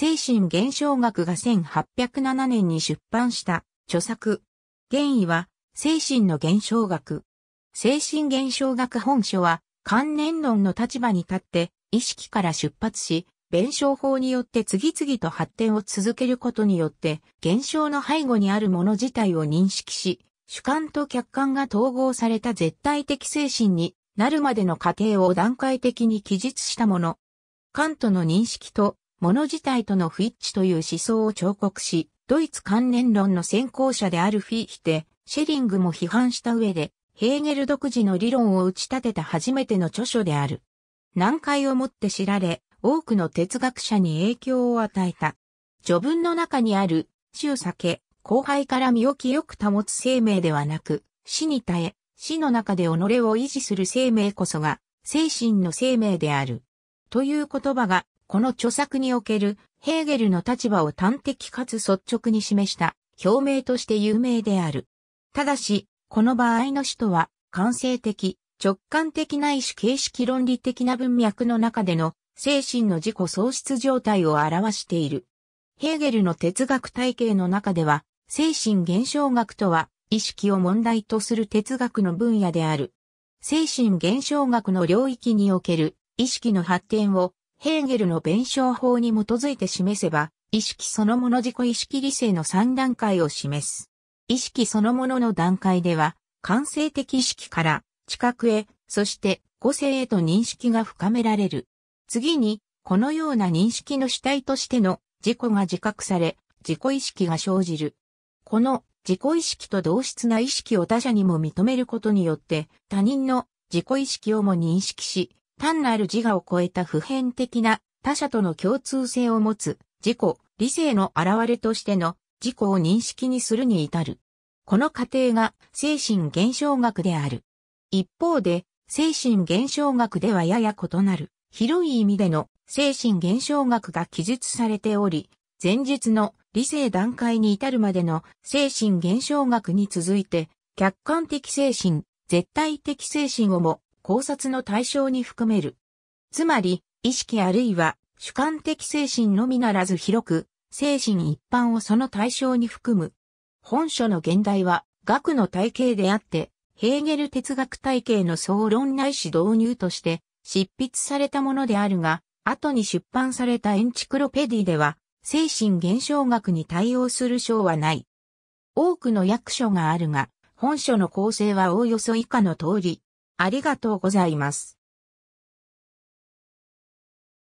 精神現象学が1807年に出版した著作。原意は精神の現象学。精神現象学本書は関念論の立場に立って意識から出発し、弁証法によって次々と発展を続けることによって現象の背後にあるもの自体を認識し、主観と客観が統合された絶対的精神になるまでの過程を段階的に記述したもの。カントの認識と物自体との不一致という思想を彫刻し、ドイツ関連論の先行者であるフィーヒテ、シェリングも批判した上で、ヘーゲル独自の理論を打ち立てた初めての著書である。難解をもって知られ、多くの哲学者に影響を与えた。序文の中にある、死を避け、後輩から身を清く保つ生命ではなく、死に耐え、死の中で己を維持する生命こそが、精神の生命である。という言葉がこの著作におけるヘーゲルの立場を端的かつ率直に示した表明として有名である。ただし、この場合の使徒は感性的、直感的ないし形式論理的な文脈の中での精神の自己喪失状態を表している。ヘーゲルの哲学体系の中では、精神現象学とは意識を問題とする哲学の分野である。精神現象学の領域における意識の発展をヘーゲルの弁証法に基づいて示せば、意識そのもの自己意識理性の3段階を示す。意識そのものの段階では、感性的意識から知覚へ、そして個性へと認識が深められる。次に、このような認識の主体としての自己が自覚され、自己意識が生じる。この自己意識と同質な意識を他者にも認めることによって、他人の自己意識をも認識し、単なる自我を超えた普遍的な他者との共通性を持つ自己、理性の現れとしての自己を認識にするに至る。この過程が精神現象学である。一方で、精神現象学ではやや異なる、広い意味での精神現象学が記述されており、前述の理性段階に至るまでの精神現象学に続いて、客観的精神、絶対的精神をも考察の対象に含める。つまり、意識あるいは主観的精神のみならず広く、精神一般をその対象に含む。本書の現代は、学の体系であって、ヘーゲル哲学体系の総論内視し導入として執筆されたものであるが、後に出版されたエンチクロペディでは、精神現象学に対応する章はない。多くの役所があるが、本書の構成はおおよそ以下の通り、ありがとうございます。